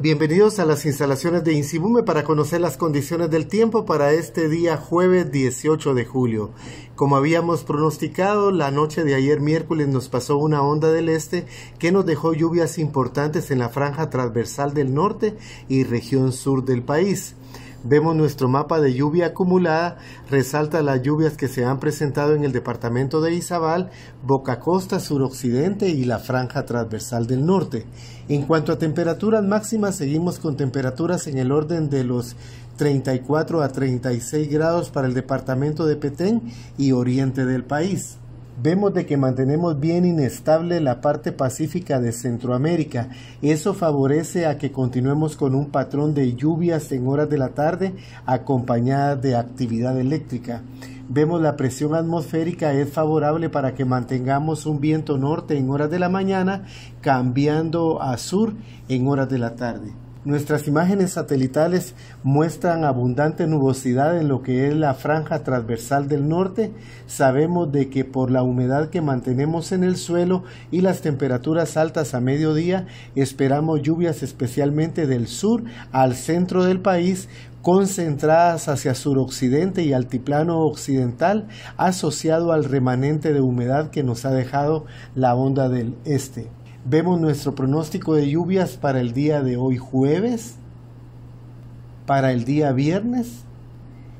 Bienvenidos a las instalaciones de Insibume para conocer las condiciones del tiempo para este día jueves 18 de julio. Como habíamos pronosticado, la noche de ayer miércoles nos pasó una onda del este que nos dejó lluvias importantes en la franja transversal del norte y región sur del país. Vemos nuestro mapa de lluvia acumulada, resalta las lluvias que se han presentado en el departamento de Izabal, Boca Costa suroccidente y la franja transversal del norte. En cuanto a temperaturas máximas, seguimos con temperaturas en el orden de los 34 a 36 grados para el departamento de Petén y oriente del país vemos de que mantenemos bien inestable la parte pacífica de Centroamérica. Eso favorece a que continuemos con un patrón de lluvias en horas de la tarde acompañada de actividad eléctrica. Vemos la presión atmosférica es favorable para que mantengamos un viento norte en horas de la mañana, cambiando a sur en horas de la tarde. Nuestras imágenes satelitales muestran abundante nubosidad en lo que es la franja transversal del norte. Sabemos de que por la humedad que mantenemos en el suelo y las temperaturas altas a mediodía, esperamos lluvias especialmente del sur al centro del país, concentradas hacia suroccidente y altiplano occidental, asociado al remanente de humedad que nos ha dejado la onda del este. Vemos nuestro pronóstico de lluvias para el día de hoy jueves, para el día viernes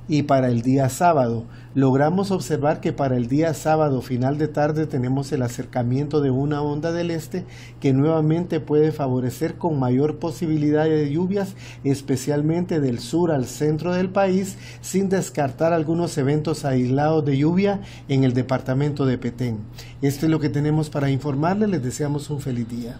y para el día sábado. Logramos observar que para el día sábado final de tarde tenemos el acercamiento de una onda del este que nuevamente puede favorecer con mayor posibilidad de lluvias, especialmente del sur al centro del país, sin descartar algunos eventos aislados de lluvia en el departamento de Petén. Esto es lo que tenemos para informarles. Les deseamos un feliz día.